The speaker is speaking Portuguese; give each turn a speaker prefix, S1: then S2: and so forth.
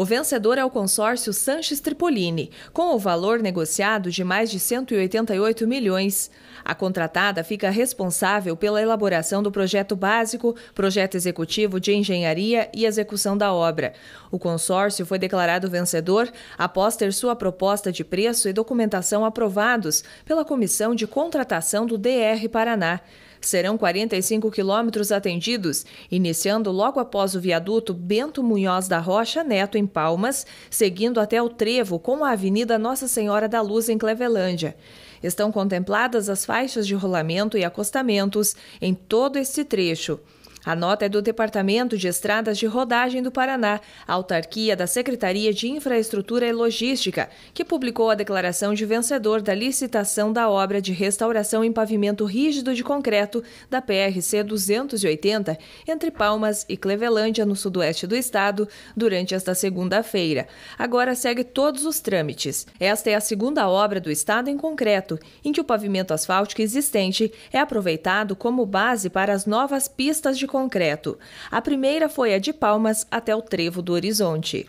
S1: O vencedor é o consórcio Sanches Tripolini, com o valor negociado de mais de 188 milhões. A contratada fica responsável pela elaboração do projeto básico, projeto executivo de engenharia e execução da obra. O consórcio foi declarado vencedor após ter sua proposta de preço e documentação aprovados pela Comissão de Contratação do DR Paraná. Serão 45 quilômetros atendidos, iniciando logo após o viaduto Bento Munhoz da Rocha Neto, em Palmas, seguindo até o Trevo com a Avenida Nossa Senhora da Luz, em Clevelândia. Estão contempladas as faixas de rolamento e acostamentos em todo este trecho. A nota é do Departamento de Estradas de Rodagem do Paraná, autarquia da Secretaria de Infraestrutura e Logística, que publicou a declaração de vencedor da licitação da obra de restauração em pavimento rígido de concreto da PRC 280 entre Palmas e Clevelândia, no sudoeste do estado, durante esta segunda-feira. Agora segue todos os trâmites. Esta é a segunda obra do estado em concreto, em que o pavimento asfáltico existente é aproveitado como base para as novas pistas de concreto. A primeira foi a de Palmas até o Trevo do Horizonte.